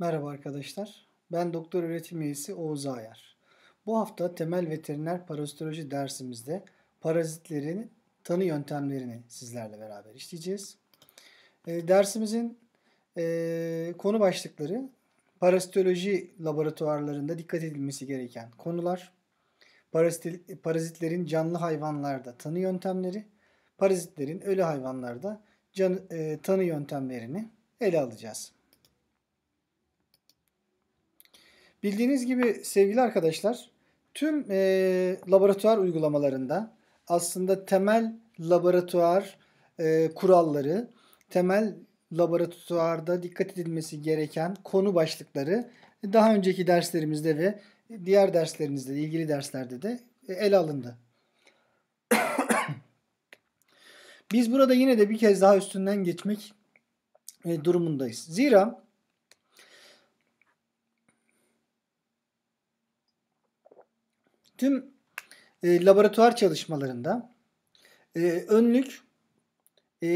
Merhaba arkadaşlar. Ben doktor öğretim üyesi Oğuz Ayar. Bu hafta temel veteriner parazitoloji dersimizde parazitlerin tanı yöntemlerini sizlerle beraber işleyeceğiz. E, dersimizin e, konu başlıkları parazitoloji laboratuvarlarında dikkat edilmesi gereken konular, parazit, parazitlerin canlı hayvanlarda tanı yöntemleri, parazitlerin ölü hayvanlarda can, e, tanı yöntemlerini ele alacağız. Bildiğiniz gibi sevgili arkadaşlar tüm e, laboratuvar uygulamalarında aslında temel laboratuvar e, kuralları, temel laboratuvarda dikkat edilmesi gereken konu başlıkları daha önceki derslerimizde ve diğer derslerinizde, ilgili derslerde de e, ele alındı. Biz burada yine de bir kez daha üstünden geçmek e, durumundayız. Zira tüm e, laboratuvar çalışmalarında e, önlük e,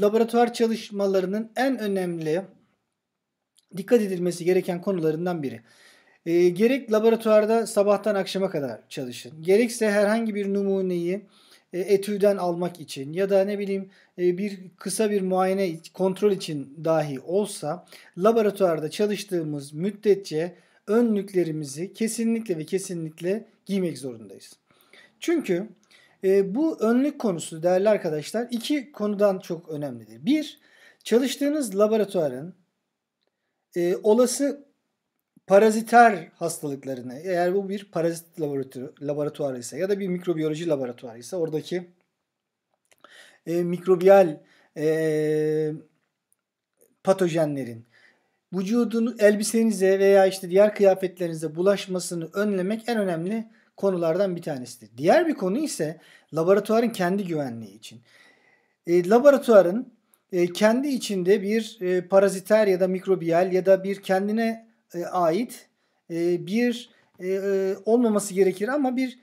laboratuvar çalışmalarının en önemli dikkat edilmesi gereken konularından biri. E, gerek laboratuvarda sabahtan akşama kadar çalışın. Gerekse herhangi bir numuneyi e, etüden almak için ya da ne bileyim e, bir kısa bir muayene kontrol için dahi olsa laboratuvarda çalıştığımız müddetçe önlüklerimizi kesinlikle ve kesinlikle giymek zorundayız. Çünkü e, bu önlük konusu değerli arkadaşlar iki konudan çok önemlidir. Bir, çalıştığınız laboratuvarın e, olası paraziter hastalıklarını eğer bu bir parazit laboratuvar, laboratuvarı ise ya da bir mikrobiyoloji laboratuvarı ise oradaki e, mikrobiyal e, patojenlerin vücudunu elbisenize veya işte diğer kıyafetlerinize bulaşmasını önlemek en önemli konulardan bir tanesidir. Diğer bir konu ise laboratuvarın kendi güvenliği için. E, laboratuvarın e, kendi içinde bir e, paraziter ya da mikrobiyal ya da bir kendine e, ait e, bir e, e, olmaması gerekir ama bir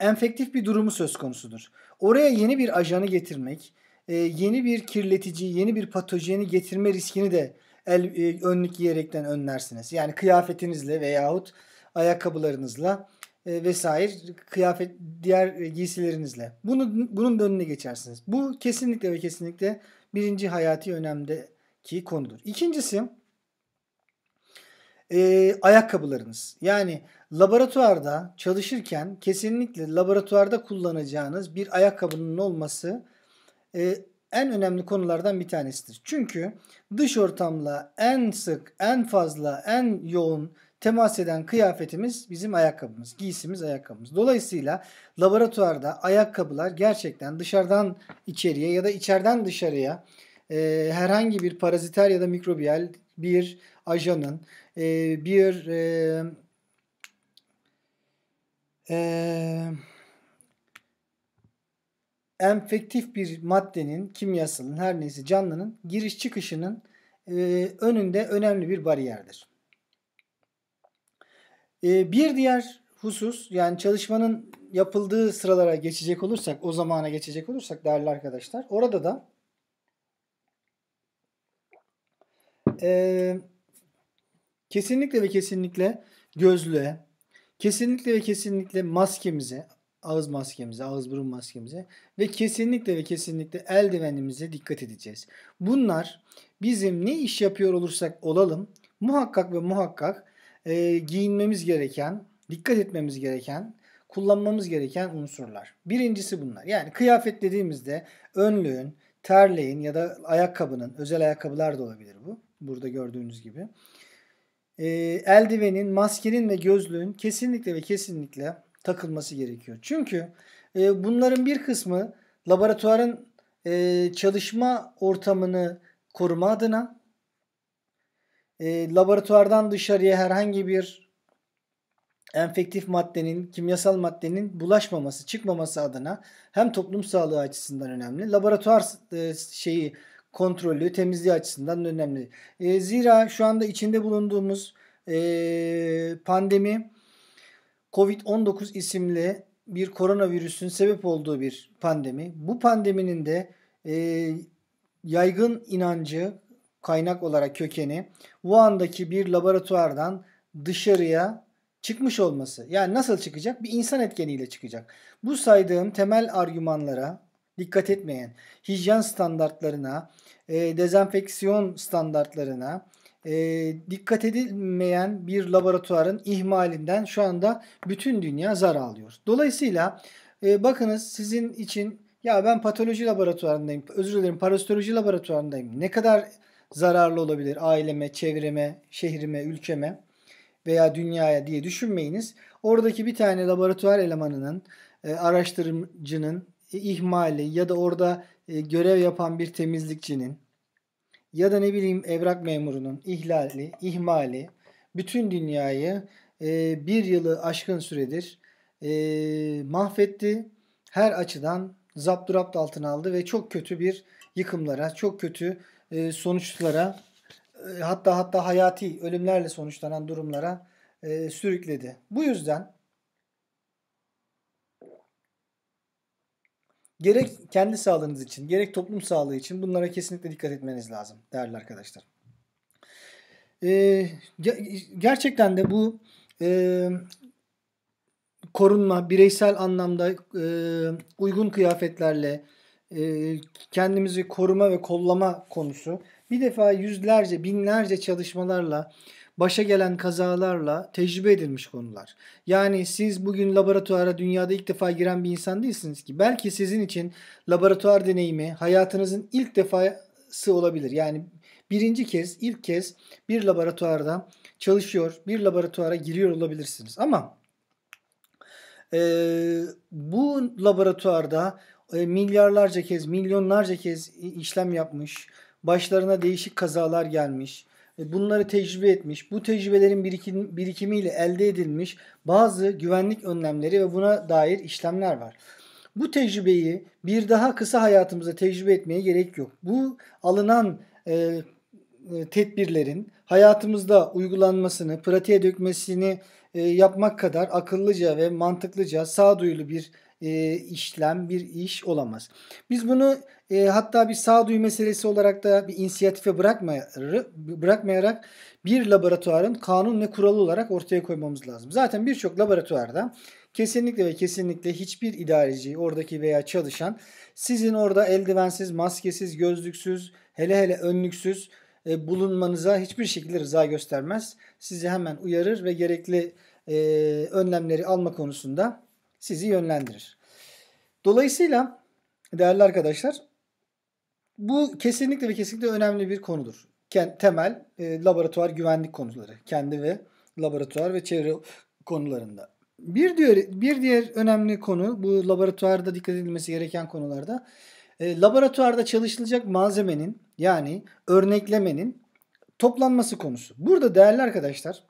enfektif bir durumu söz konusudur. Oraya yeni bir ajanı getirmek, e, yeni bir kirletici, yeni bir patojeni getirme riskini de el e, önlük giyerekten önlersiniz. Yani kıyafetinizle veyahut ayakkabılarınızla e, vesaire kıyafet diğer e, giysilerinizle. Bunu bunun da önüne geçersiniz. Bu kesinlikle ve kesinlikle birinci hayati önemdeki konudur. İkincisi e, ayakkabılarınız. Yani laboratuvarda çalışırken kesinlikle laboratuvarda kullanacağınız bir ayakkabının olması e, en önemli konulardan bir tanesidir. Çünkü dış ortamla en sık, en fazla, en yoğun temas eden kıyafetimiz bizim ayakkabımız, giysimiz ayakkabımız. Dolayısıyla laboratuvarda ayakkabılar gerçekten dışarıdan içeriye ya da içeriden dışarıya e, herhangi bir paraziter ya da mikrobiyal bir ajanın, e, bir e, e, enfektif bir maddenin, kimyasalın, her neyse canlının giriş çıkışının e, önünde önemli bir bariyerdir. Ee, bir diğer husus yani çalışmanın yapıldığı sıralara geçecek olursak, o zamana geçecek olursak değerli arkadaşlar. Orada da e, kesinlikle ve kesinlikle gözlüğe, kesinlikle ve kesinlikle maskemize, ağız maskemize, ağız burun maskemize ve kesinlikle ve kesinlikle eldivenimize dikkat edeceğiz. Bunlar bizim ne iş yapıyor olursak olalım muhakkak ve muhakkak e, giyinmemiz gereken, dikkat etmemiz gereken, kullanmamız gereken unsurlar. Birincisi bunlar. Yani kıyafet dediğimizde önlüğün, terliğin ya da ayakkabının, özel ayakkabılar da olabilir bu. Burada gördüğünüz gibi. E, eldivenin, maskenin ve gözlüğün kesinlikle ve kesinlikle takılması gerekiyor. Çünkü e, bunların bir kısmı laboratuvarın e, çalışma ortamını koruma adına e, laboratuvardan dışarıya herhangi bir enfektif maddenin, kimyasal maddenin bulaşmaması, çıkmaması adına hem toplum sağlığı açısından önemli, laboratuvar e, şeyi kontrolü, temizliği açısından önemli. E, zira şu anda içinde bulunduğumuz e, pandemi COVID-19 isimli bir koronavirüsün sebep olduğu bir pandemi. Bu pandeminin de e, yaygın inancı, kaynak olarak kökeni Wuhan'daki bir laboratuvardan dışarıya çıkmış olması. Yani nasıl çıkacak? Bir insan etkeniyle çıkacak. Bu saydığım temel argümanlara dikkat etmeyen hijyen standartlarına, e, dezenfeksiyon standartlarına e, dikkat edilmeyen bir laboratuvarın ihmalinden şu anda bütün dünya zar alıyor. Dolayısıyla e, bakınız sizin için ya ben patoloji laboratuvarındayım, özür dilerim parasitoloji laboratuvarındayım. Ne kadar zararlı olabilir aileme, çevreme, şehrime, ülkeme veya dünyaya diye düşünmeyiniz. Oradaki bir tane laboratuvar elemanının, e, araştırıcının e, ihmali ya da orada e, görev yapan bir temizlikçinin ya da ne bileyim evrak memurunun ihlali, ihmali bütün dünyayı bir yılı aşkın süredir mahvetti. Her açıdan zapturapt altına aldı ve çok kötü bir yıkımlara, çok kötü e, sonuçlara e, hatta hatta hayati ölümlerle sonuçlanan durumlara e, sürükledi. Bu yüzden gerek kendi sağlığınız için gerek toplum sağlığı için bunlara kesinlikle dikkat etmeniz lazım değerli arkadaşlar. gerçekten de bu korunma bireysel anlamda uygun kıyafetlerle e, kendimizi koruma ve kollama konusu bir defa yüzlerce, binlerce çalışmalarla, başa gelen kazalarla tecrübe edilmiş konular. Yani siz bugün laboratuvara dünyada ilk defa giren bir insan değilsiniz ki. Belki sizin için laboratuvar deneyimi hayatınızın ilk defası olabilir. Yani birinci kez, ilk kez bir laboratuvarda çalışıyor, bir laboratuvara giriyor olabilirsiniz. Ama e, bu laboratuvarda e, milyarlarca kez, milyonlarca kez işlem yapmış. Başlarına değişik kazalar gelmiş. E, bunları tecrübe etmiş. Bu tecrübelerin birikim, birikimiyle elde edilmiş bazı güvenlik önlemleri ve buna dair işlemler var. Bu tecrübeyi bir daha kısa hayatımızda tecrübe etmeye gerek yok. Bu alınan e, e, tedbirlerin hayatımızda uygulanmasını, pratiğe dökmesini e, yapmak kadar akıllıca ve mantıklıca, sağduyulu bir e, işlem, bir iş olamaz. Biz bunu e, hatta bir sağduyu meselesi olarak da bir inisiyatife bırakmayarak bir laboratuvarın kanun ve kuralı olarak ortaya koymamız lazım. Zaten birçok laboratuvarda kesinlikle ve kesinlikle hiçbir idareci, oradaki veya çalışan sizin orada eldivensiz, maskesiz, gözlüksüz, hele hele önlüksüz e, bulunmanıza hiçbir şekilde rıza göstermez. Sizi hemen uyarır ve gerekli e, önlemleri alma konusunda sizi yönlendirir. Dolayısıyla değerli arkadaşlar bu kesinlikle ve kesinlikle önemli bir konudur. Temel e, laboratuvar güvenlik konuları. Kendi ve laboratuvar ve çevre konularında. Bir diğer, bir diğer önemli konu bu laboratuvarda dikkat edilmesi gereken konularda e, laboratuvarda çalışılacak malzemenin yani örneklemenin toplanması konusu. Burada değerli arkadaşlar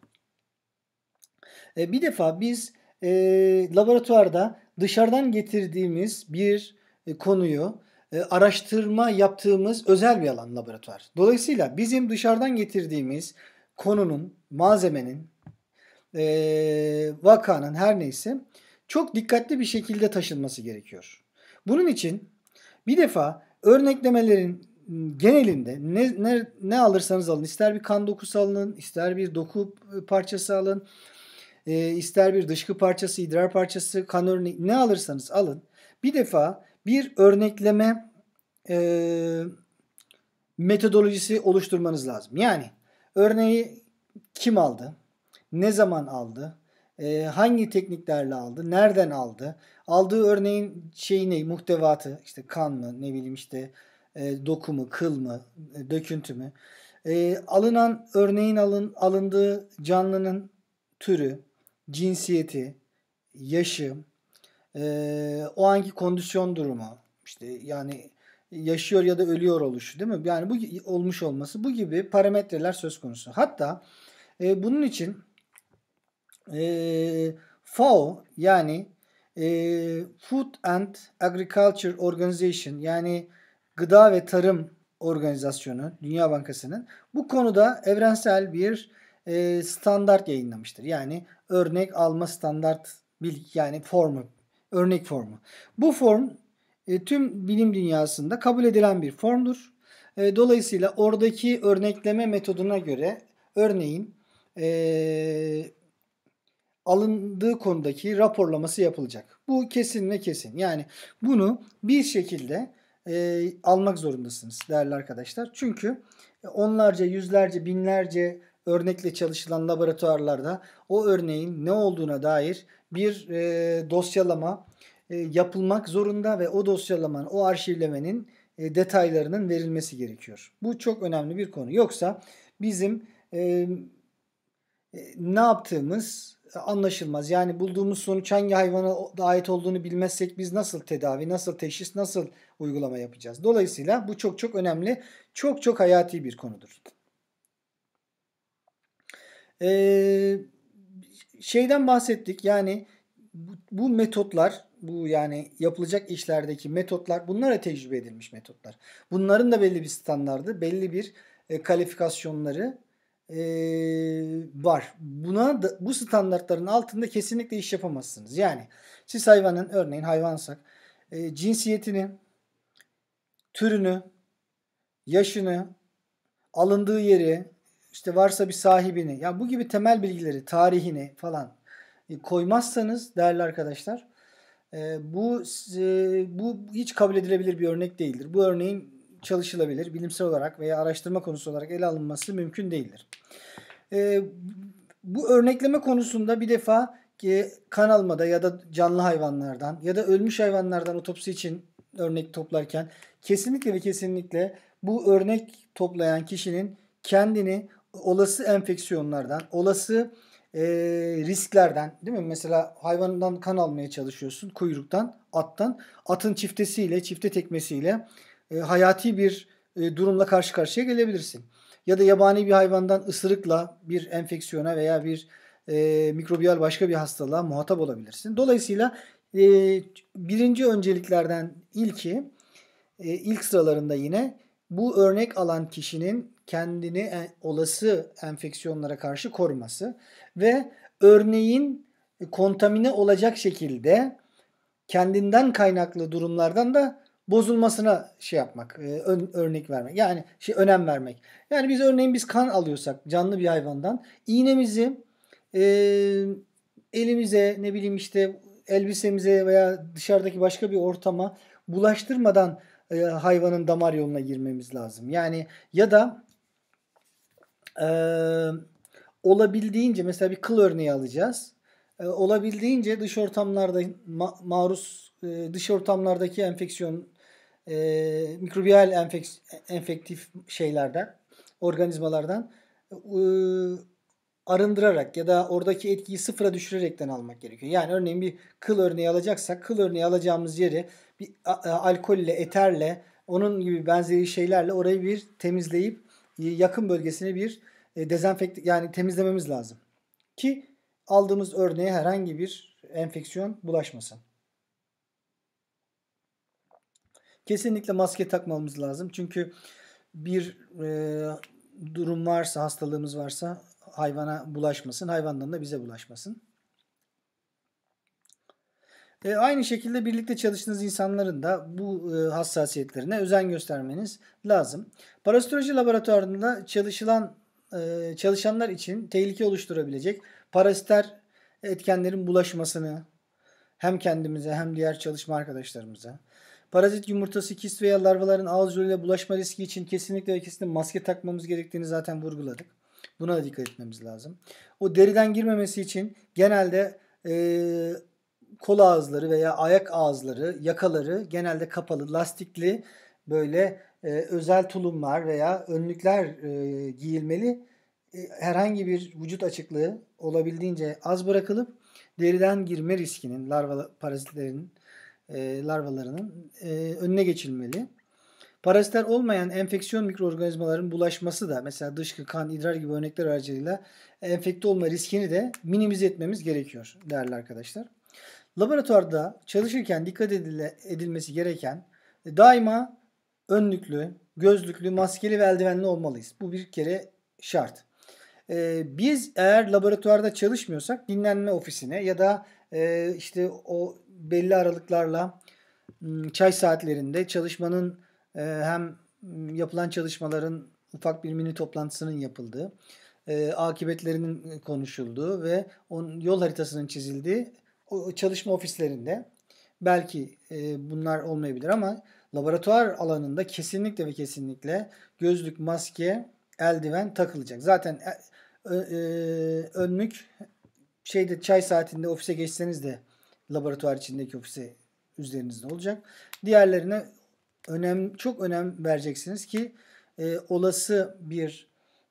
e, bir defa biz e, laboratuvarda dışarıdan getirdiğimiz bir e, konuyu e, araştırma yaptığımız özel bir alan laboratuvar. Dolayısıyla bizim dışarıdan getirdiğimiz konunun, malzemenin, e, vakanın her neyse çok dikkatli bir şekilde taşınması gerekiyor. Bunun için bir defa örneklemelerin genelinde ne, ne, ne alırsanız alın ister bir kan dokusu alın ister bir doku e, parçası alın e, ister bir dışkı parçası, idrar parçası, kan örneği ne alırsanız alın. Bir defa bir örnekleme e, metodolojisi oluşturmanız lazım. Yani örneği kim aldı, ne zaman aldı, e, hangi tekniklerle aldı, nereden aldı, aldığı örneğin şeyi ne, muhtevatı, işte kan mı, ne bileyim işte e, doku mu, kıl mı, e, döküntü mü, e, alınan örneğin alın, alındığı canlının türü, cinsiyeti, yaşı, e, o anki kondisyon durumu, işte yani yaşıyor ya da ölüyor oluşu değil mi? Yani bu olmuş olması bu gibi parametreler söz konusu. Hatta e, bunun için e, FAO yani e, Food and Agriculture Organization yani Gıda ve Tarım Organizasyonu Dünya Bankası'nın bu konuda evrensel bir e, standart yayınlamıştır. Yani örnek alma standart bil yani formu örnek formu. Bu form e, tüm bilim dünyasında kabul edilen bir formdur. E, dolayısıyla oradaki örnekleme metoduna göre örneğin e, alındığı konudaki raporlaması yapılacak. Bu kesin ve kesin. Yani bunu bir şekilde e, almak zorundasınız değerli arkadaşlar. Çünkü onlarca, yüzlerce, binlerce örnekle çalışılan laboratuvarlarda o örneğin ne olduğuna dair bir e, dosyalama e, yapılmak zorunda ve o dosyalamanın, o arşivlemenin e, detaylarının verilmesi gerekiyor. Bu çok önemli bir konu. Yoksa bizim e, e ne yaptığımız anlaşılmaz. Yani bulduğumuz sonuç hangi hayvana ait olduğunu bilmezsek biz nasıl tedavi, nasıl teşhis, nasıl uygulama yapacağız? Dolayısıyla bu çok çok önemli, çok çok hayati bir konudur. Ee, şeyden bahsettik yani bu, bu metotlar bu yani yapılacak işlerdeki metotlar bunlara tecrübe edilmiş metotlar. Bunların da belli bir standardı, belli bir e, kalifikasyonları e, var. Buna da, bu standartların altında kesinlikle iş yapamazsınız. Yani siz hayvanın örneğin hayvansak e, cinsiyetini, türünü, yaşını, alındığı yeri, işte varsa bir sahibini ya yani bu gibi temel bilgileri tarihini falan e, koymazsanız değerli arkadaşlar e, bu e, bu hiç kabul edilebilir bir örnek değildir. Bu örneğin çalışılabilir bilimsel olarak veya araştırma konusu olarak ele alınması mümkün değildir. Bu örnekleme konusunda bir defa kan almada ya da canlı hayvanlardan ya da ölmüş hayvanlardan otopsi için örnek toplarken kesinlikle ve kesinlikle bu örnek toplayan kişinin kendini olası enfeksiyonlardan, olası e, risklerden değil mi? Mesela hayvandan kan almaya çalışıyorsun kuyruktan, attan. Atın çiftesiyle, çifte tekmesiyle e, hayati bir e, durumla karşı karşıya gelebilirsin. Ya da yabani bir hayvandan ısırıkla bir enfeksiyona veya bir e, mikrobiyal başka bir hastalığa muhatap olabilirsin. Dolayısıyla e, birinci önceliklerden ilki e, ilk sıralarında yine bu örnek alan kişinin kendini e, olası enfeksiyonlara karşı koruması ve örneğin kontamine olacak şekilde kendinden kaynaklı durumlardan da bozulmasına şey yapmak, e, ön, örnek vermek. Yani şey önem vermek. Yani biz örneğin biz kan alıyorsak canlı bir hayvandan iğnemizi e, elimize ne bileyim işte elbisemize veya dışarıdaki başka bir ortama bulaştırmadan e, hayvanın damar yoluna girmemiz lazım. Yani ya da e, olabildiğince mesela bir kıl örneği alacağız. E, olabildiğince dış ortamlarda ma- maruz e, dış ortamlardaki enfeksiyon e, mikrobiyal enfek- enfektif şeylerden organizmalardan e, arındırarak ya da oradaki etkiyi sıfıra düşürerekten almak gerekiyor. Yani örneğin bir kıl örneği alacaksak kıl örneği alacağımız yeri bir e, alkolle, eterle, onun gibi benzeri şeylerle orayı bir temizleyip yakın bölgesine bir e, dezenfekt yani temizlememiz lazım. Ki aldığımız örneğe herhangi bir enfeksiyon bulaşmasın. Kesinlikle maske takmamız lazım. Çünkü bir e, durum varsa, hastalığımız varsa hayvana bulaşmasın. Hayvandan da bize bulaşmasın. E, aynı şekilde birlikte çalıştığınız insanların da bu e, hassasiyetlerine özen göstermeniz lazım. Parasitoloji laboratuvarında çalışılan e, çalışanlar için tehlike oluşturabilecek parasiter etkenlerin bulaşmasını hem kendimize hem diğer çalışma arkadaşlarımıza Parazit yumurtası, kist veya larvaların ağız yoluyla bulaşma riski için kesinlikle ve kesinlikle maske takmamız gerektiğini zaten vurguladık. Buna da dikkat etmemiz lazım. O deriden girmemesi için genelde e, kol ağızları veya ayak ağızları, yakaları genelde kapalı, lastikli böyle e, özel tulumlar veya önlükler e, giyilmeli. E, herhangi bir vücut açıklığı olabildiğince az bırakılıp deriden girme riskinin larva parazitlerin e, larvalarının e, önüne geçilmeli. Parazitler olmayan enfeksiyon mikroorganizmaların bulaşması da mesela dışkı, kan, idrar gibi örnekler aracılığıyla enfekte olma riskini de minimize etmemiz gerekiyor değerli arkadaşlar. Laboratuvarda çalışırken dikkat edilmesi gereken e, daima önlüklü, gözlüklü, maskeli ve eldivenli olmalıyız. Bu bir kere şart. E, biz eğer laboratuvarda çalışmıyorsak dinlenme ofisine ya da e, işte o belli aralıklarla çay saatlerinde çalışmanın hem yapılan çalışmaların ufak bir mini toplantısının yapıldığı, e, akıbetlerinin konuşulduğu ve onun yol haritasının çizildiği çalışma ofislerinde belki e, bunlar olmayabilir ama laboratuvar alanında kesinlikle ve kesinlikle gözlük, maske, eldiven takılacak. Zaten e, e, önlük şeyde çay saatinde ofise geçseniz de laboratuvar içindeki ofise üzerinizde olacak. Diğerlerine önem çok önem vereceksiniz ki e, olası bir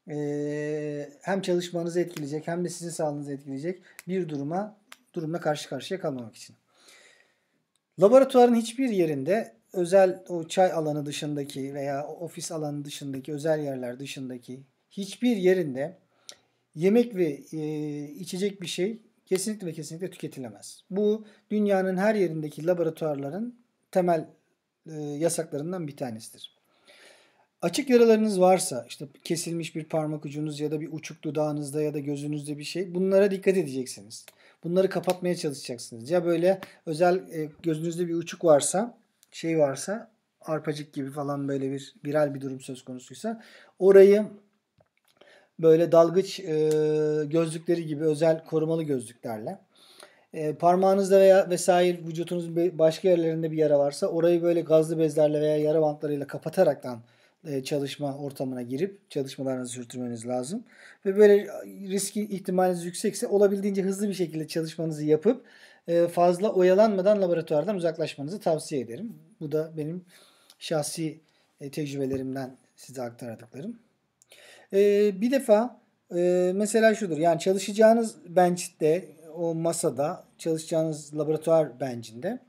e, hem çalışmanızı etkileyecek hem de sizin sağlığınızı etkileyecek bir duruma durumla karşı karşıya kalmamak için. Laboratuvarın hiçbir yerinde özel o çay alanı dışındaki veya ofis alanı dışındaki özel yerler dışındaki hiçbir yerinde yemek ve e, içecek bir şey kesinlikle ve kesinlikle tüketilemez. Bu dünyanın her yerindeki laboratuvarların temel e, yasaklarından bir tanesidir. Açık yaralarınız varsa işte kesilmiş bir parmak ucunuz ya da bir uçuk dudağınızda ya da gözünüzde bir şey bunlara dikkat edeceksiniz. Bunları kapatmaya çalışacaksınız. Ya böyle özel e, gözünüzde bir uçuk varsa, şey varsa, arpacık gibi falan böyle bir viral bir durum söz konusuysa orayı böyle dalgıç e, gözlükleri gibi özel korumalı gözlüklerle e, parmağınızda veya vesaire vücutunuzun başka yerlerinde bir yara varsa orayı böyle gazlı bezlerle veya yara bantlarıyla kapataraktan e, çalışma ortamına girip çalışmalarınızı sürdürmeniz lazım. Ve böyle e, riski ihtimaliniz yüksekse olabildiğince hızlı bir şekilde çalışmanızı yapıp e, fazla oyalanmadan laboratuvardan uzaklaşmanızı tavsiye ederim. Bu da benim şahsi tecrübelerimden size aktardıklarım. Bir defa mesela şudur yani çalışacağınız bench'te o masada çalışacağınız laboratuvar bench'inde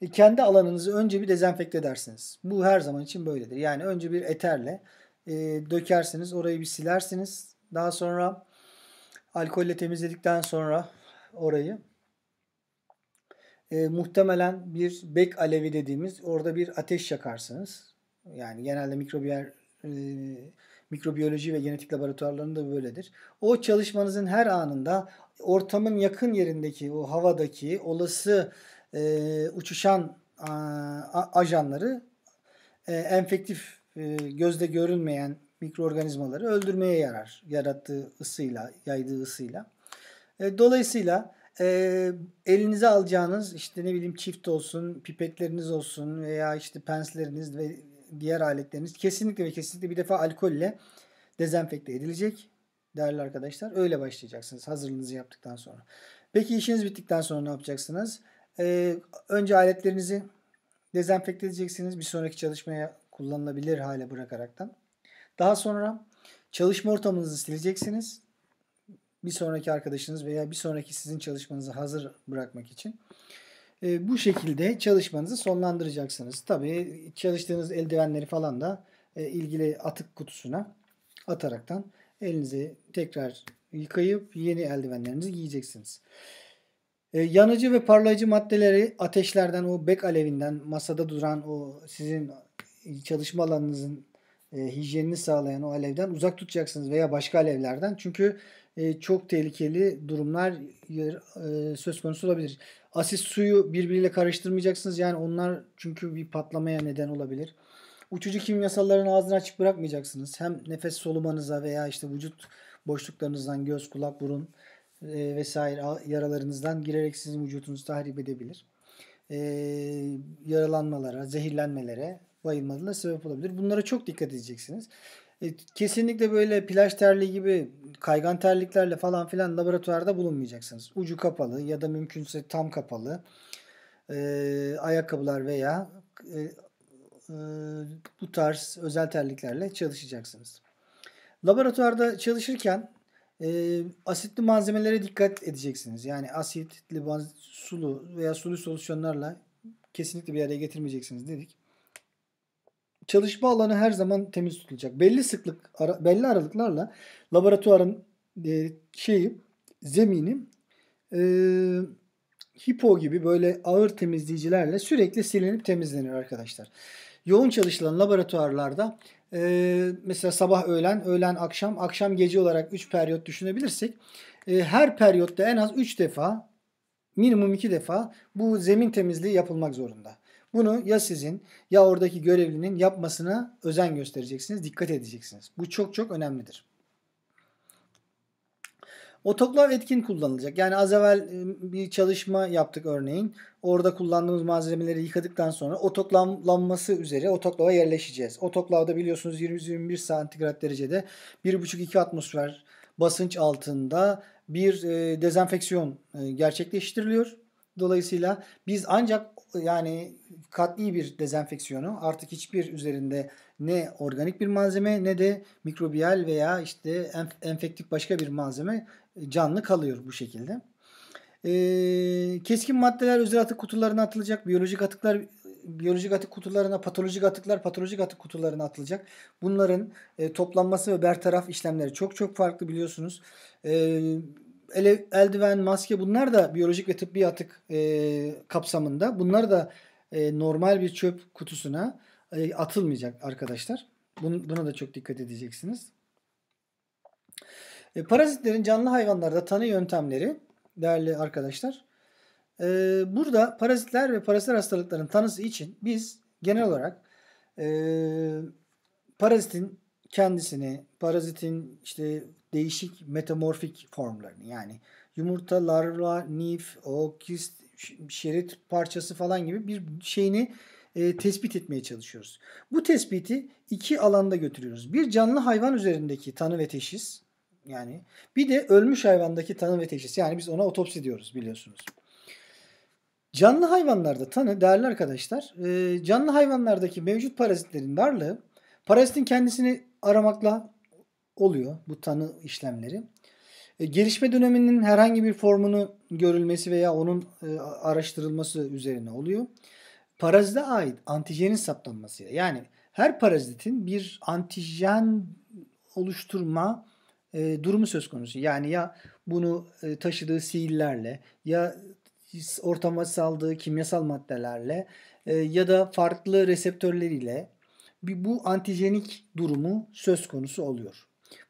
e, kendi alanınızı önce bir dezenfekte edersiniz. Bu her zaman için böyledir. Yani önce bir eterle e, dökersiniz, orayı bir silersiniz. Daha sonra alkolle temizledikten sonra orayı e, muhtemelen bir bek alevi dediğimiz orada bir ateş yakarsınız. Yani genelde mikrobiyal e, mikrobiyoloji ve genetik laboratuvarlarında böyledir. O çalışmanızın her anında ortamın yakın yerindeki o havadaki olası e, uçuşan a, ajanları e, enfektif e, gözde görünmeyen mikroorganizmaları öldürmeye yarar. Yarattığı ısıyla, yaydığı ısıyla. E, dolayısıyla e, elinize alacağınız işte ne bileyim çift olsun, pipetleriniz olsun veya işte pensleriniz ve diğer aletleriniz kesinlikle ve kesinlikle bir defa alkolle dezenfekte edilecek değerli arkadaşlar. Öyle başlayacaksınız hazırlığınızı yaptıktan sonra. Peki işiniz bittikten sonra ne yapacaksınız? Ee, önce aletlerinizi dezenfekte edeceksiniz. Bir sonraki çalışmaya kullanılabilir hale bırakaraktan. Daha sonra çalışma ortamınızı sileceksiniz. Bir sonraki arkadaşınız veya bir sonraki sizin çalışmanızı hazır bırakmak için. E, bu şekilde çalışmanızı sonlandıracaksınız. Tabii çalıştığınız eldivenleri falan da e, ilgili atık kutusuna ataraktan elinizi tekrar yıkayıp yeni eldivenlerinizi giyeceksiniz. E, yanıcı ve parlayıcı maddeleri ateşlerden, o bek alevinden, masada duran o sizin çalışma alanınızın e, hijyenini sağlayan o alevden uzak tutacaksınız veya başka alevlerden. Çünkü e, çok tehlikeli durumlar e, söz konusu olabilir. Asit suyu birbiriyle karıştırmayacaksınız. Yani onlar çünkü bir patlamaya neden olabilir. Uçucu kimyasalların ağzını açık bırakmayacaksınız. Hem nefes solumanıza veya işte vücut boşluklarınızdan göz, kulak, burun e, vesaire yaralarınızdan girerek sizin vücudunuzu tahrip edebilir. E, yaralanmalara, zehirlenmelere, bayılmalara sebep olabilir. Bunlara çok dikkat edeceksiniz. E, kesinlikle böyle plaj terliği gibi kaygan terliklerle falan filan laboratuvarda bulunmayacaksınız. Ucu kapalı ya da mümkünse tam kapalı e, ayakkabılar veya e, e, bu tarz özel terliklerle çalışacaksınız. Laboratuvarda çalışırken e, asitli malzemelere dikkat edeceksiniz. Yani asitli, sulu veya sulu solüsyonlarla kesinlikle bir araya getirmeyeceksiniz dedik. Çalışma alanı her zaman temiz tutulacak. Belli sıklık, ara, belli aralıklarla laboratuvarın e, şeyi, zemini e, hipo gibi böyle ağır temizleyicilerle sürekli silinip temizlenir arkadaşlar yoğun çalışılan laboratuvarlarda e, mesela sabah öğlen, öğlen akşam, akşam gece olarak 3 periyot düşünebilirsek e, her periyotta en az 3 defa minimum 2 defa bu zemin temizliği yapılmak zorunda. Bunu ya sizin ya oradaki görevlinin yapmasına özen göstereceksiniz, dikkat edeceksiniz. Bu çok çok önemlidir. Otoklav etkin kullanılacak. Yani az evvel e, bir çalışma yaptık örneğin. Orada kullandığımız malzemeleri yıkadıktan sonra otoklanması üzere otoklava yerleşeceğiz. Otoklavda biliyorsunuz 20-21 santigrat derecede 1,5-2 atmosfer basınç altında bir e, dezenfeksiyon e, gerçekleştiriliyor. Dolayısıyla biz ancak yani katli bir dezenfeksiyonu artık hiçbir üzerinde ne organik bir malzeme ne de mikrobiyal veya işte enf- enfektif başka bir malzeme canlı kalıyor bu şekilde. keskin maddeler özel atık kutularına atılacak. Biyolojik atıklar biyolojik atık kutularına, patolojik atıklar patolojik atık kutularına atılacak. Bunların e, toplanması ve bertaraf işlemleri çok çok farklı biliyorsunuz. E, eldiven, maske bunlar da biyolojik ve tıbbi atık e, kapsamında. Bunlar da e, normal bir çöp kutusuna atılmayacak arkadaşlar. buna da çok dikkat edeceksiniz. E, parazitlerin canlı hayvanlarda tanı yöntemleri değerli arkadaşlar. E, burada parazitler ve parazitler hastalıkların tanısı için biz genel olarak e, parazitin kendisini, parazitin işte değişik metamorfik formlarını yani yumurta, larva, nif, okist, şerit parçası falan gibi bir şeyini e, tespit etmeye çalışıyoruz. Bu tespiti iki alanda götürüyoruz. Bir canlı hayvan üzerindeki tanı ve teşhis yani bir de ölmüş hayvandaki tanı ve teşhis. Yani biz ona otopsi diyoruz biliyorsunuz. Canlı hayvanlarda tanı değerli arkadaşlar e, canlı hayvanlardaki mevcut parazitlerin varlığı parazitin kendisini aramakla oluyor bu tanı işlemleri. E, gelişme döneminin herhangi bir formunu görülmesi veya onun e, araştırılması üzerine oluyor. Parazite ait antijenin saptanması yani her parazitin bir antijen oluşturma e, durumu söz konusu. Yani ya bunu e, taşıdığı sihirlerle ya ortama saldığı kimyasal maddelerle e, ya da farklı reseptörleriyle bir, bu antijenik durumu söz konusu oluyor.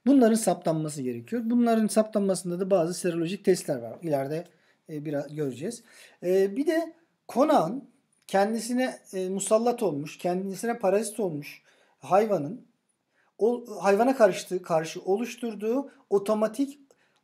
Bunların saptanması gerekiyor. Bunların saptanmasında da bazı serolojik testler var. İleride e, biraz göreceğiz. E, bir de Conan kendisine e, musallat olmuş, kendisine parazit olmuş hayvanın o, hayvana karşı, karşı oluşturduğu otomatik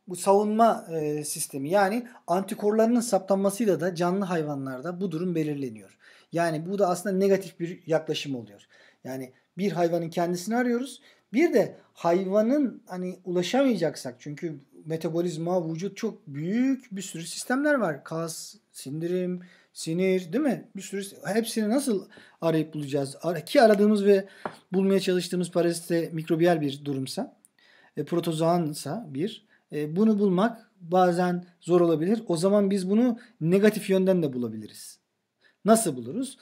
bu savunma e, sistemi yani antikorlarının saptanmasıyla da canlı hayvanlarda bu durum belirleniyor. Yani bu da aslında negatif bir yaklaşım oluyor. Yani bir hayvanın kendisini arıyoruz. Bir de hayvanın hani ulaşamayacaksak çünkü metabolizma, vücut çok büyük bir sürü sistemler var. Kas, sindirim, sinir değil mi? Bir sürü hepsini nasıl arayıp bulacağız? Ki aradığımız ve bulmaya çalıştığımız parazite mikrobiyal bir durumsa, e, protozoansa bir. E, bunu bulmak bazen zor olabilir. O zaman biz bunu negatif yönden de bulabiliriz. Nasıl buluruz?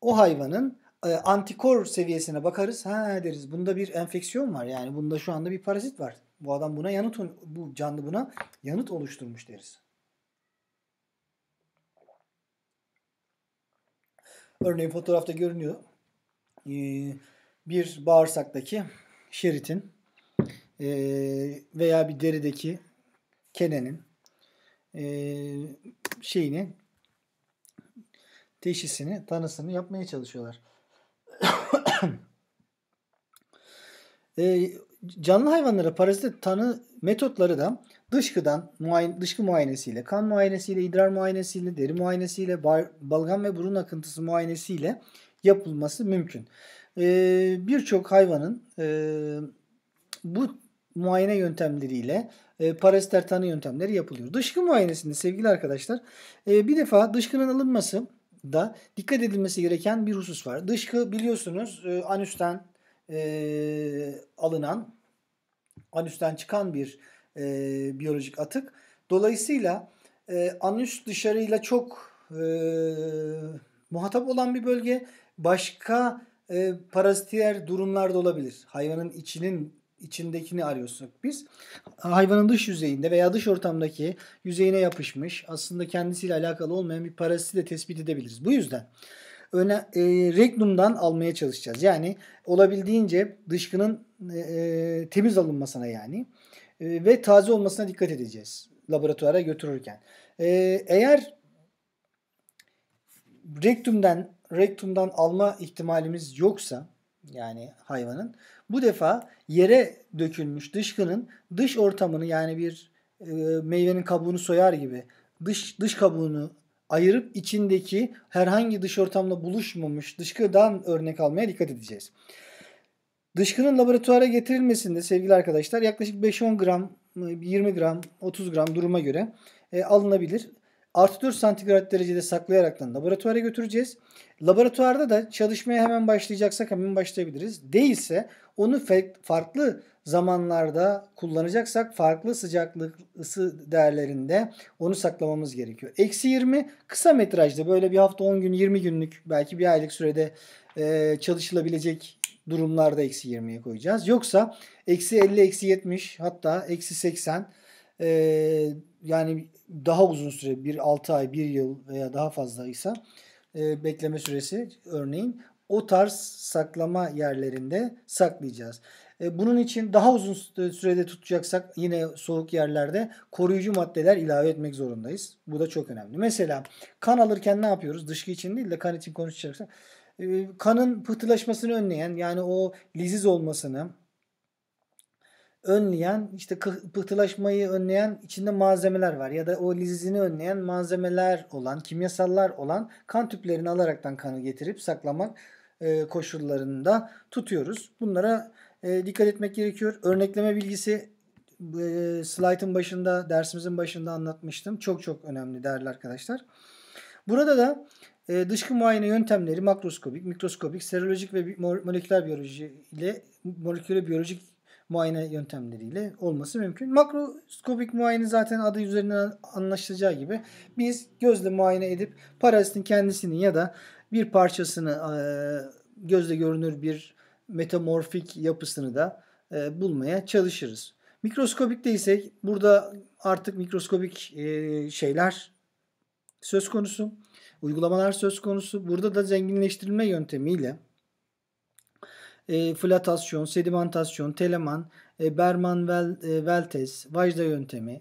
O hayvanın e, antikor seviyesine bakarız. Ha deriz bunda bir enfeksiyon var. Yani bunda şu anda bir parazit var. Bu adam buna yanıt bu canlı buna yanıt oluşturmuş deriz. örneğin fotoğrafta görünüyor. Ee, bir bağırsaktaki şeritin e, veya bir derideki kenenin e, şeyini teşhisini, tanısını yapmaya çalışıyorlar. e, canlı hayvanlara parazit tanı metotları da Dışkıdan muayene, dışkı muayenesiyle, kan muayenesiyle, idrar muayenesiyle, deri muayenesiyle, balgam ve burun akıntısı muayenesiyle yapılması mümkün. Ee, Birçok hayvanın e, bu muayene yöntemleriyle e, parasiter tanı yöntemleri yapılıyor. Dışkı muayenesinde sevgili arkadaşlar e, bir defa dışkının alınması da dikkat edilmesi gereken bir husus var. Dışkı biliyorsunuz e, anüsten e, alınan, anüsten çıkan bir e, biyolojik atık. Dolayısıyla e, anüs dışarıyla çok e, muhatap olan bir bölge. Başka e, paraziter durumlar da olabilir. Hayvanın içinin içindekini arıyorsak biz hayvanın dış yüzeyinde veya dış ortamdaki yüzeyine yapışmış aslında kendisiyle alakalı olmayan bir paraziti de tespit edebiliriz. Bu yüzden öne, e, regnumdan almaya çalışacağız. Yani olabildiğince dışkının e, e temiz alınmasına yani. Ee, ve taze olmasına dikkat edeceğiz laboratuvara götürürken. Ee, eğer rektumdan rektumdan alma ihtimalimiz yoksa yani hayvanın bu defa yere dökülmüş dışkının dış ortamını yani bir e, meyvenin kabuğunu soyar gibi dış dış kabuğunu ayırıp içindeki herhangi dış ortamla buluşmamış dışkıdan örnek almaya dikkat edeceğiz. Dışkının laboratuvara getirilmesinde sevgili arkadaşlar yaklaşık 5-10 gram, 20 gram, 30 gram duruma göre e, alınabilir. Artı 4 santigrat derecede saklayaraktan laboratuvara götüreceğiz. Laboratuvarda da çalışmaya hemen başlayacaksak hemen başlayabiliriz. Değilse onu farklı zamanlarda kullanacaksak farklı sıcaklık ısı değerlerinde onu saklamamız gerekiyor. Eksi 20 kısa metrajda böyle bir hafta 10 gün 20 günlük belki bir aylık sürede e, çalışılabilecek durumlarda eksi 20'ye koyacağız. Yoksa eksi 50, eksi 70 hatta eksi 80 e, yani daha uzun süre bir 6 ay, 1 yıl veya daha fazlaysa e, bekleme süresi örneğin o tarz saklama yerlerinde saklayacağız. E, bunun için daha uzun e, sürede tutacaksak yine soğuk yerlerde koruyucu maddeler ilave etmek zorundayız. Bu da çok önemli. Mesela kan alırken ne yapıyoruz? Dışkı için değil de kan için konuşacaksak kanın pıhtılaşmasını önleyen yani o liziz olmasını önleyen işte pıhtılaşmayı önleyen içinde malzemeler var ya da o lizizini önleyen malzemeler olan kimyasallar olan kan tüplerini alaraktan kanı getirip saklamak koşullarında tutuyoruz. Bunlara dikkat etmek gerekiyor. Örnekleme bilgisi slaytın başında dersimizin başında anlatmıştım. Çok çok önemli değerli arkadaşlar. Burada da e, dışkı muayene yöntemleri makroskopik, mikroskopik, serolojik ve moleküler biyoloji ile moleküler biyolojik muayene yöntemleriyle olması mümkün. Makroskopik muayene zaten adı üzerinden anlaşılacağı gibi biz gözle muayene edip parazitin kendisini ya da bir parçasını e, gözle görünür bir metamorfik yapısını da e, bulmaya çalışırız. Mikroskopik de ise burada artık mikroskopik e, şeyler söz konusu. Uygulamalar söz konusu. Burada da zenginleştirilme yöntemiyle e, flatasyon, sedimentasyon, teleman, e, Berman vel, e, Veltes, Vajda yöntemi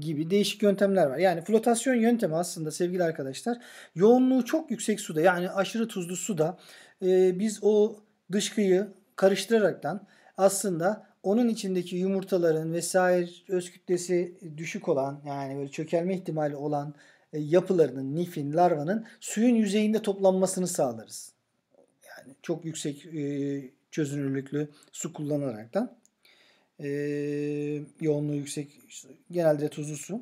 gibi değişik yöntemler var. Yani flotasyon yöntemi aslında sevgili arkadaşlar yoğunluğu çok yüksek suda yani aşırı tuzlu suda e, biz o dışkıyı karıştıraraktan aslında onun içindeki yumurtaların vesaire öz kütlesi düşük olan yani böyle çökelme ihtimali olan e, yapılarının, nifin, larvanın suyun yüzeyinde toplanmasını sağlarız. Yani çok yüksek e, çözünürlüklü su kullanaraktan e, yoğunluğu yüksek işte, genelde tuzlu su.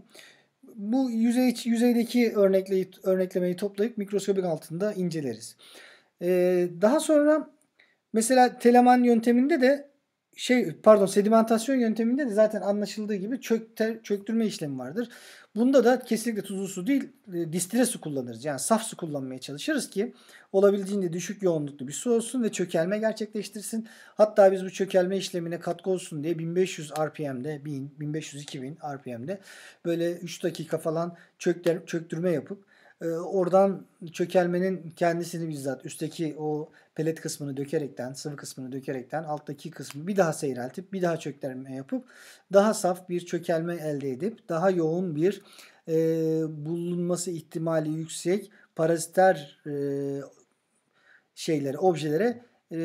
Bu yüzey, yüzeydeki örnekleyi, örneklemeyi toplayıp mikroskobik altında inceleriz. E, daha sonra mesela telaman yönteminde de şey pardon sedimentasyon yönteminde de zaten anlaşıldığı gibi çökte, çöktürme işlemi vardır. Bunda da kesinlikle tuzlu su değil e, distile su kullanırız. Yani saf su kullanmaya çalışırız ki olabildiğince düşük yoğunluklu bir su olsun ve çökelme gerçekleştirsin. Hatta biz bu çökelme işlemine katkı olsun diye 1500 RPM'de 1500-2000 RPM'de böyle 3 dakika falan çökter, çöktürme yapıp e, oradan çökelmenin kendisini bizzat üstteki o pelet kısmını dökerekten, sıvı kısmını dökerekten alttaki kısmı bir daha seyreltip bir daha çöklerme yapıp daha saf bir çökelme elde edip daha yoğun bir e, bulunması ihtimali yüksek paraziter e, şeylere, objelere e,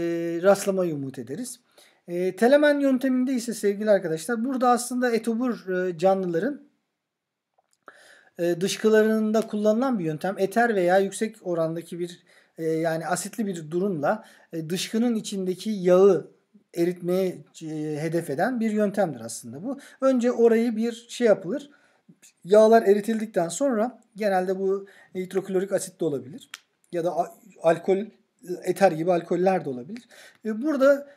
rastlamayı umut ederiz. E, telemen yönteminde ise sevgili arkadaşlar burada aslında etobur e, canlıların e, dışkılarında kullanılan bir yöntem. Eter veya yüksek orandaki bir e, yani asitli bir durumla e, dışkının içindeki yağı eritmeye e, hedef eden bir yöntemdir aslında bu. Önce orayı bir şey yapılır. Yağlar eritildikten sonra genelde bu nitroklorik asit de olabilir ya da alkol eter gibi alkoller de olabilir. E, burada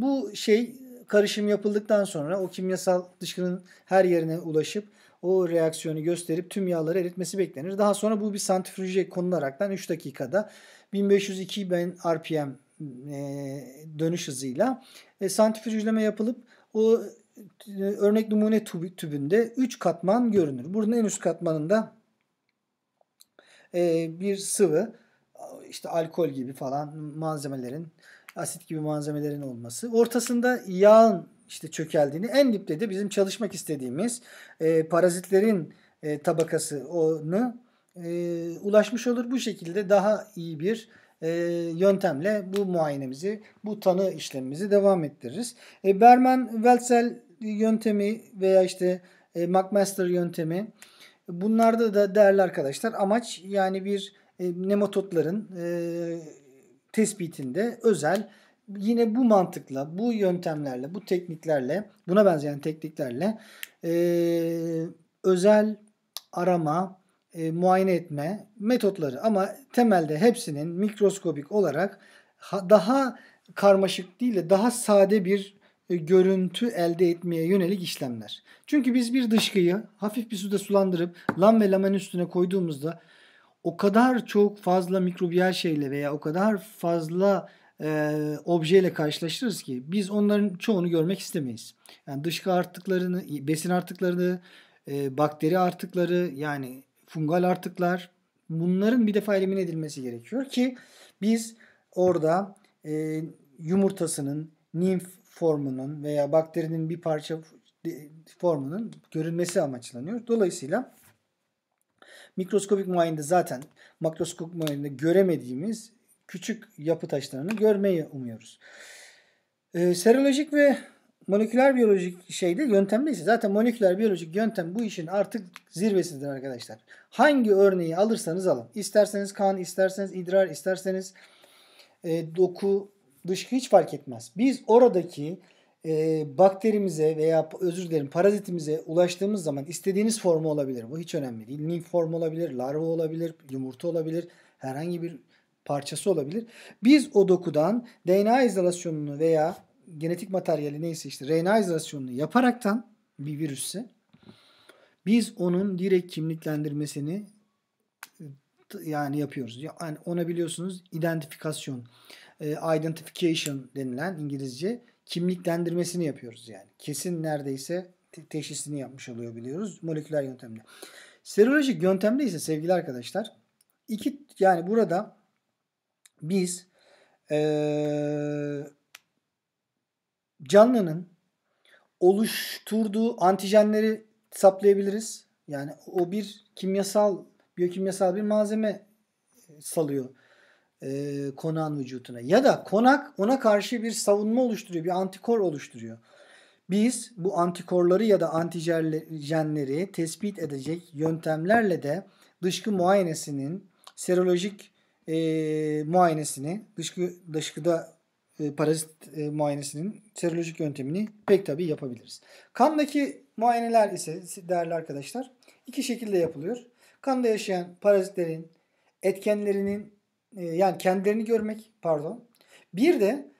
bu şey karışım yapıldıktan sonra o kimyasal dışkının her yerine ulaşıp o reaksiyonu gösterip tüm yağları eritmesi beklenir. Daha sonra bu bir santrifüje konularaktan 3 dakikada 1502 2000 RPM dönüş hızıyla e, santrifüjleme yapılıp o e, örnek numune tübünde 3 katman görünür. burada en üst katmanında e, bir sıvı işte alkol gibi falan malzemelerin asit gibi malzemelerin olması. Ortasında yağın işte çökeldiğini, en dipte de bizim çalışmak istediğimiz e, parazitlerin e, tabakası onu e, ulaşmış olur. Bu şekilde daha iyi bir e, yöntemle bu muayenemizi, bu tanı işlemimizi devam ettiririz. E, Berman-Welsel yöntemi veya işte e, McMaster yöntemi bunlarda da değerli arkadaşlar amaç yani bir e, nematotların e, tespitinde özel yine bu mantıkla, bu yöntemlerle, bu tekniklerle, buna benzeyen tekniklerle e, özel arama, e, muayene etme metotları ama temelde hepsinin mikroskobik olarak daha karmaşık değil de daha sade bir e, görüntü elde etmeye yönelik işlemler. Çünkü biz bir dışkıyı hafif bir suda sulandırıp lam ve lamen üstüne koyduğumuzda o kadar çok fazla mikrobiyal şeyle veya o kadar fazla e, objeyle karşılaşırız ki biz onların çoğunu görmek istemeyiz. Yani dışkı artıklarını, besin artıklarını, e, bakteri artıkları yani fungal artıklar bunların bir defa elimine edilmesi gerekiyor ki biz orada e, yumurtasının, nimf formunun veya bakterinin bir parça formunun görünmesi amaçlanıyor. Dolayısıyla mikroskopik muayenede zaten makroskopik muayenede göremediğimiz küçük yapı taşlarını görmeyi umuyoruz. E, serolojik ve moleküler biyolojik şeyde yöntemde ise zaten moleküler biyolojik yöntem bu işin artık zirvesidir arkadaşlar. Hangi örneği alırsanız alın. İsterseniz kan, isterseniz idrar, isterseniz e, doku, dışkı hiç fark etmez. Biz oradaki e, bakterimize veya özür dilerim parazitimize ulaştığımız zaman istediğiniz formu olabilir. Bu hiç önemli değil. Nif formu olabilir, larva olabilir, yumurta olabilir, herhangi bir parçası olabilir. Biz o dokudan DNA izolasyonunu veya genetik materyali neyse işte RNA izolasyonunu yaparaktan bir virüsse biz onun direkt kimliklendirmesini yani yapıyoruz. Yani ona biliyorsunuz identifikasyon, e, identification denilen İngilizce kimliklendirmesini yapıyoruz yani. Kesin neredeyse teşhisini yapmış oluyor biliyoruz moleküler yöntemle. Serolojik yöntemde ise sevgili arkadaşlar iki yani burada biz ee, canlının oluşturduğu antijenleri saplayabiliriz. Yani o bir kimyasal, biyokimyasal bir malzeme salıyor e, konağın vücutuna. Ya da konak ona karşı bir savunma oluşturuyor, bir antikor oluşturuyor. Biz bu antikorları ya da antijenleri tespit edecek yöntemlerle de dışkı muayenesinin serolojik e, muayenesini, dışkı, dışkıda e, parazit e, muayenesinin serolojik yöntemini pek tabii yapabiliriz. Kandaki muayeneler ise değerli arkadaşlar iki şekilde yapılıyor. Kanda yaşayan parazitlerin etkenlerinin e, yani kendilerini görmek pardon. Bir de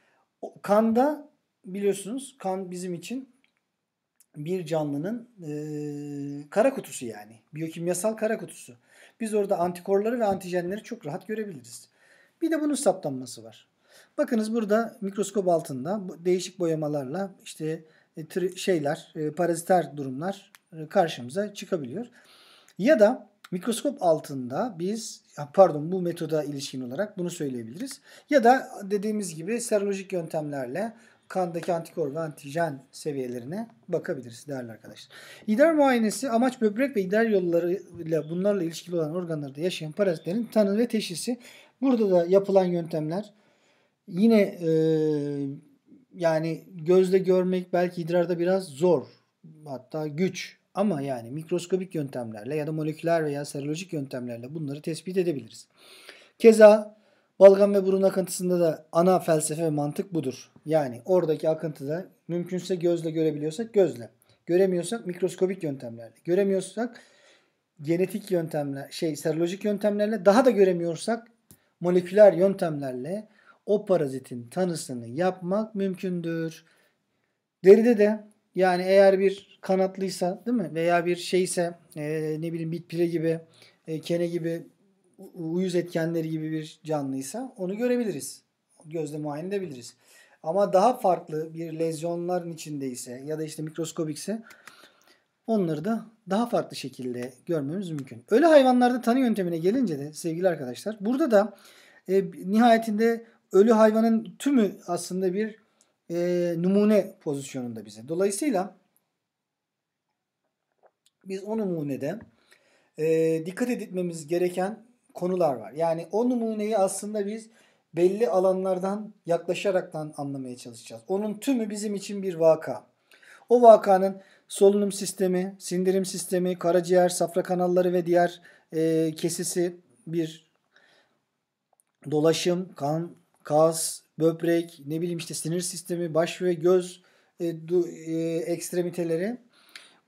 kanda biliyorsunuz kan bizim için bir canlının e, kara kutusu yani. Biyokimyasal kara kutusu. Biz orada antikorları ve antijenleri çok rahat görebiliriz. Bir de bunun saptanması var. Bakınız burada mikroskop altında değişik boyamalarla işte e, şeyler, e, paraziter durumlar e, karşımıza çıkabiliyor. Ya da mikroskop altında biz pardon bu metoda ilişkin olarak bunu söyleyebiliriz. Ya da dediğimiz gibi serolojik yöntemlerle kandaki antikor ve antijen seviyelerine bakabiliriz değerli arkadaşlar. İdrar muayenesi amaç böbrek ve idrar yolları ile bunlarla ilişkili olan organlarda yaşayan parazitlerin tanı ve teşhisi. Burada da yapılan yöntemler yine e, yani gözle görmek belki idrarda biraz zor hatta güç ama yani mikroskopik yöntemlerle ya da moleküler veya serolojik yöntemlerle bunları tespit edebiliriz. Keza Balgam ve burun akıntısında da ana felsefe ve mantık budur. Yani oradaki akıntıda mümkünse gözle görebiliyorsak gözle. Göremiyorsak mikroskobik yöntemlerle. Göremiyorsak genetik yöntemler, şey serolojik yöntemlerle daha da göremiyorsak moleküler yöntemlerle o parazitin tanısını yapmak mümkündür. Deride de yani eğer bir kanatlıysa değil mi veya bir şeyse e, ne bileyim bitpire gibi, e, kene gibi uyuz etkenleri gibi bir canlıysa onu görebiliriz. Gözle muayene edebiliriz. Ama daha farklı bir lezyonların içindeyse ya da işte mikroskobikse onları da daha farklı şekilde görmemiz mümkün. Ölü hayvanlarda tanı yöntemine gelince de sevgili arkadaşlar burada da e, nihayetinde ölü hayvanın tümü aslında bir e, numune pozisyonunda bize. Dolayısıyla biz o numunede e, dikkat etmemiz gereken konular var. Yani o numuneyi aslında biz belli alanlardan yaklaşaraktan anlamaya çalışacağız. Onun tümü bizim için bir vaka. O vakanın solunum sistemi, sindirim sistemi, karaciğer, safra kanalları ve diğer e, kesisi bir dolaşım, kan, kas, böbrek, ne bileyim işte sinir sistemi, baş ve göz e, du, e, ekstremiteleri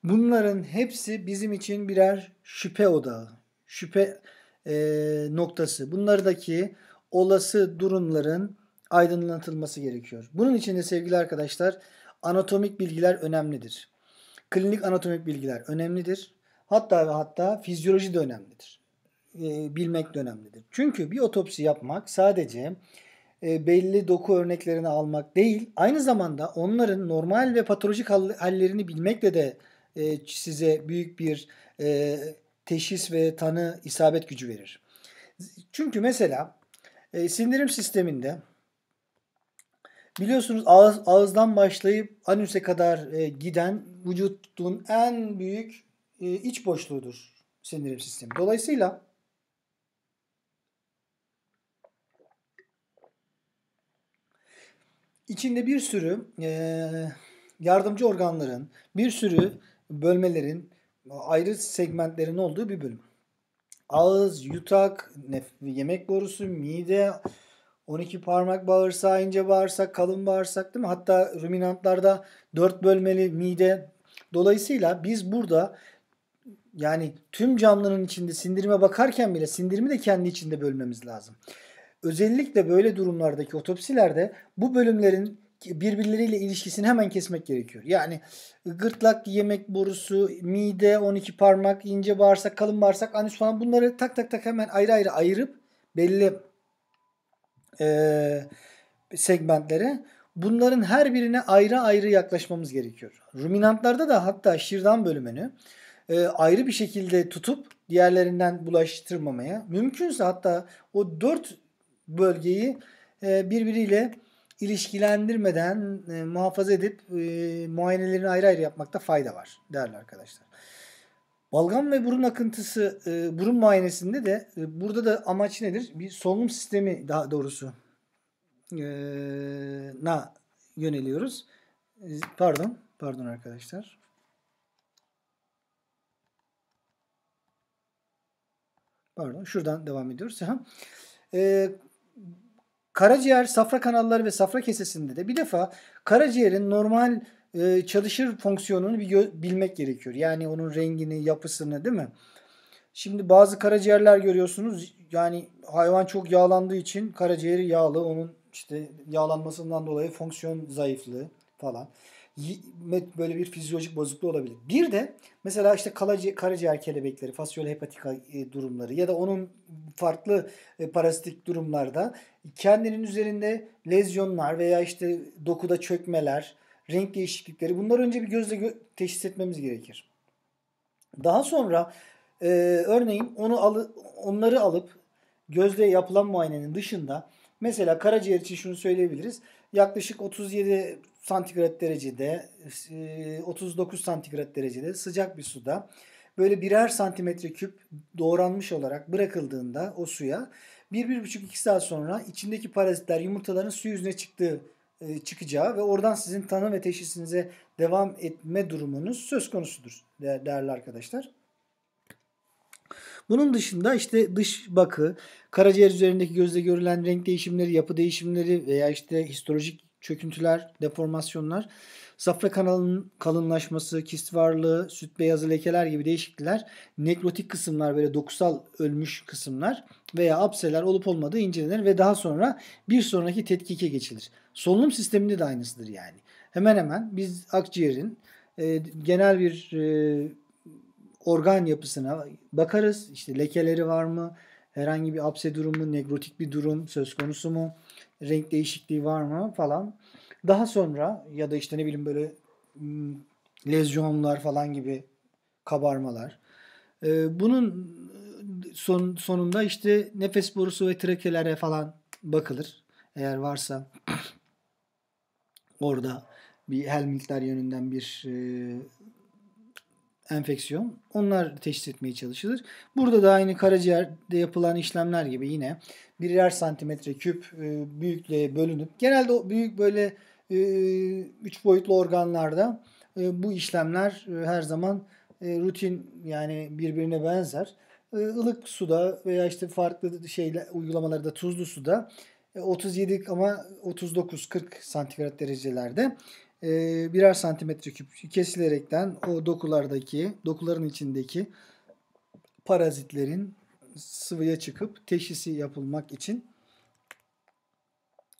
bunların hepsi bizim için birer şüphe odağı. Şüphe e, noktası. Bunlardaki olası durumların aydınlatılması gerekiyor. Bunun için de sevgili arkadaşlar anatomik bilgiler önemlidir. Klinik anatomik bilgiler önemlidir. Hatta ve hatta fizyoloji de önemlidir. E, bilmek de önemlidir. Çünkü bir otopsi yapmak sadece e, belli doku örneklerini almak değil, aynı zamanda onların normal ve patolojik hallerini bilmekle de e, size büyük bir e, teşhis ve tanı isabet gücü verir. Çünkü mesela e, sindirim sisteminde biliyorsunuz ağız, ağızdan başlayıp anüse kadar e, giden vücudun en büyük e, iç boşluğudur sindirim sistemi. Dolayısıyla içinde bir sürü e, yardımcı organların, bir sürü bölmelerin ayrı segmentlerin olduğu bir bölüm. Ağız, yutak, nef- yemek borusu, mide, 12 parmak bağırsağı, ince bağırsak, kalın bağırsak değil mi? Hatta ruminantlarda 4 bölmeli mide. Dolayısıyla biz burada yani tüm canlının içinde sindirime bakarken bile sindirimi de kendi içinde bölmemiz lazım. Özellikle böyle durumlardaki otopsilerde bu bölümlerin birbirleriyle ilişkisini hemen kesmek gerekiyor. Yani gırtlak, yemek borusu, mide, 12 parmak, ince bağırsak, kalın bağırsak, anüs falan bunları tak tak tak hemen ayrı ayrı ayırıp belli e, segmentlere bunların her birine ayrı ayrı yaklaşmamız gerekiyor. Ruminantlarda da hatta şirdan bölümünü e, ayrı bir şekilde tutup diğerlerinden bulaştırmamaya mümkünse hatta o dört bölgeyi e, birbiriyle ilişkilendirmeden e, muhafaza edip e, muayenelerini ayrı ayrı yapmakta fayda var değerli arkadaşlar. Balgam ve burun akıntısı e, burun muayenesinde de e, burada da amaç nedir? Bir solunum sistemi daha doğrusu e, na yöneliyoruz. E, pardon, pardon arkadaşlar. Pardon, şuradan devam ediyoruz. E, Karaciğer safra kanalları ve safra kesesinde de bir defa karaciğerin normal e, çalışır fonksiyonunu bir bilmek gerekiyor. Yani onun rengini, yapısını değil mi? Şimdi bazı karaciğerler görüyorsunuz. Yani hayvan çok yağlandığı için karaciğeri yağlı. Onun işte yağlanmasından dolayı fonksiyon zayıflığı falan böyle bir fizyolojik bozukluğu olabilir. Bir de mesela işte kalaci, karaciğer kelebekleri, fasyolhepatika e, durumları ya da onun farklı e, parasitik durumlarda kendinin üzerinde lezyonlar veya işte dokuda çökmeler, renk değişiklikleri bunlar önce bir gözle gö- teşhis etmemiz gerekir. Daha sonra e, örneğin onu alı, onları alıp gözle yapılan muayenenin dışında mesela karaciğer için şunu söyleyebiliriz. Yaklaşık 37 santigrat derecede, 39 e, santigrat derecede sıcak bir suda böyle birer santimetre küp doğranmış olarak bırakıldığında o suya bir, bir buçuk iki saat sonra içindeki parazitler yumurtaların su yüzüne çıktığı e, çıkacağı ve oradan sizin tanı ve teşhisinize devam etme durumunuz söz konusudur değerli arkadaşlar. Bunun dışında işte dış bakı, karaciğer üzerindeki gözle görülen renk değişimleri, yapı değişimleri veya işte histolojik çöküntüler, deformasyonlar, safra kanalının kalınlaşması, kist varlığı, süt beyazı lekeler gibi değişiklikler, nekrotik kısımlar böyle dokusal ölmüş kısımlar veya abseler olup olmadığı incelenir ve daha sonra bir sonraki tetkike geçilir. Solunum sisteminde de aynısıdır yani. Hemen hemen biz akciğerin e, genel bir e, organ yapısına bakarız. İşte lekeleri var mı? Herhangi bir apse durumu, nekrotik bir durum söz konusu mu? renk değişikliği var mı falan. Daha sonra ya da işte ne bileyim böyle hmm, lezyonlar falan gibi kabarmalar. Ee, bunun e, son, sonunda işte nefes borusu ve trakelere falan bakılır. Eğer varsa orada bir helmintler yönünden bir e, enfeksiyon. Onlar teşhis etmeye çalışılır. Burada da aynı karaciğerde yapılan işlemler gibi yine birer santimetre küp e, büyüklüğe bölünüp genelde büyük böyle e, üç boyutlu organlarda e, bu işlemler her zaman rutin yani birbirine benzer. E, ılık suda veya işte farklı şeyler uygulamalarda tuzlu suda 37 ama 39-40 santigrat derecelerde e, birer santimetre küp kesilerekten o dokulardaki, dokuların içindeki parazitlerin sıvıya çıkıp teşhisi yapılmak için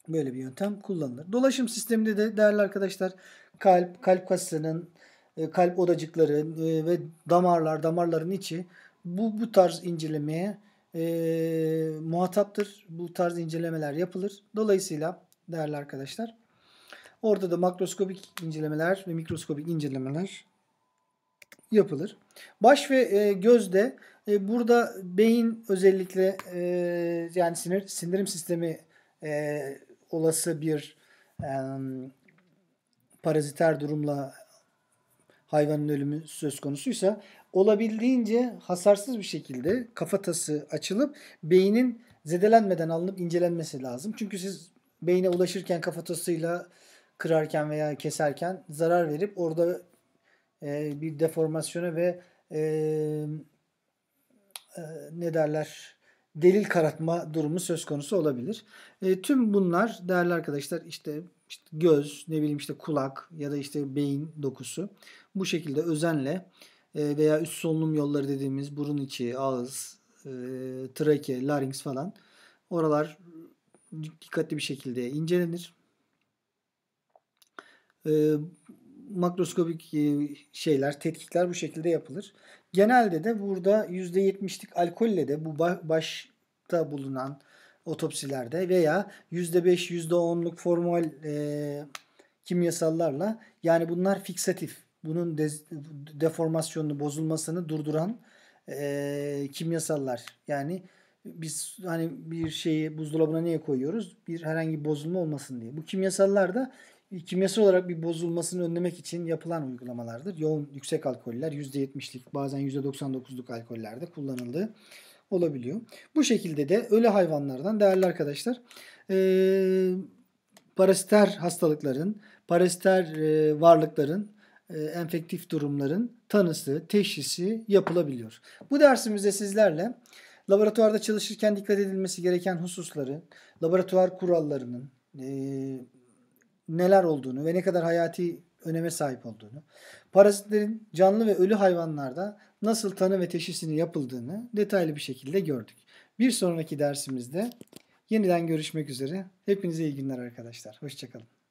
böyle bir yöntem kullanılır. Dolaşım sisteminde de değerli arkadaşlar kalp, kalp kaslarının, e, kalp odacıkları e, ve damarlar, damarların içi bu, bu tarz incelemeye e, muhataptır. Bu tarz incelemeler yapılır. Dolayısıyla değerli arkadaşlar Orada da makroskopik incelemeler ve mikroskopik incelemeler yapılır. Baş ve e, gözde e, burada beyin özellikle e, yani sinir sindirim sistemi e, olası bir e, paraziter durumla hayvanın ölümü söz konusuysa olabildiğince hasarsız bir şekilde kafatası açılıp beynin zedelenmeden alınıp incelenmesi lazım. Çünkü siz beyine ulaşırken kafatasıyla kırarken veya keserken zarar verip orada e, bir deformasyona ve e, e, ne derler delil karartma durumu söz konusu olabilir. E, tüm bunlar değerli arkadaşlar işte, işte göz, ne bileyim işte kulak ya da işte beyin dokusu bu şekilde özenle e, veya üst solunum yolları dediğimiz burun içi, ağız, e, trake, larynx falan oralar dikkatli bir şekilde incelenir. Ee, e, makroskopik şeyler, tetkikler bu şekilde yapılır. Genelde de burada %70'lik alkolle de bu başta bulunan otopsilerde veya %5, %10'luk formal e, kimyasallarla yani bunlar fiksatif. Bunun de, deformasyonunu, bozulmasını durduran e, kimyasallar. Yani biz hani bir şeyi buzdolabına niye koyuyoruz? Bir herhangi bir bozulma olmasın diye. Bu kimyasallar da kimyasal olarak bir bozulmasını önlemek için yapılan uygulamalardır. Yoğun yüksek alkoller %70'lik bazen %99'luk alkollerde kullanıldığı olabiliyor. Bu şekilde de ölü hayvanlardan değerli arkadaşlar e, parasiter hastalıkların, parasiter e, varlıkların, e, enfektif durumların tanısı, teşhisi yapılabiliyor. Bu dersimizde sizlerle laboratuvarda çalışırken dikkat edilmesi gereken hususları, laboratuvar kurallarının, e, neler olduğunu ve ne kadar hayati öneme sahip olduğunu, parazitlerin canlı ve ölü hayvanlarda nasıl tanı ve teşhisini yapıldığını detaylı bir şekilde gördük. Bir sonraki dersimizde yeniden görüşmek üzere. Hepinize iyi günler arkadaşlar. Hoşçakalın.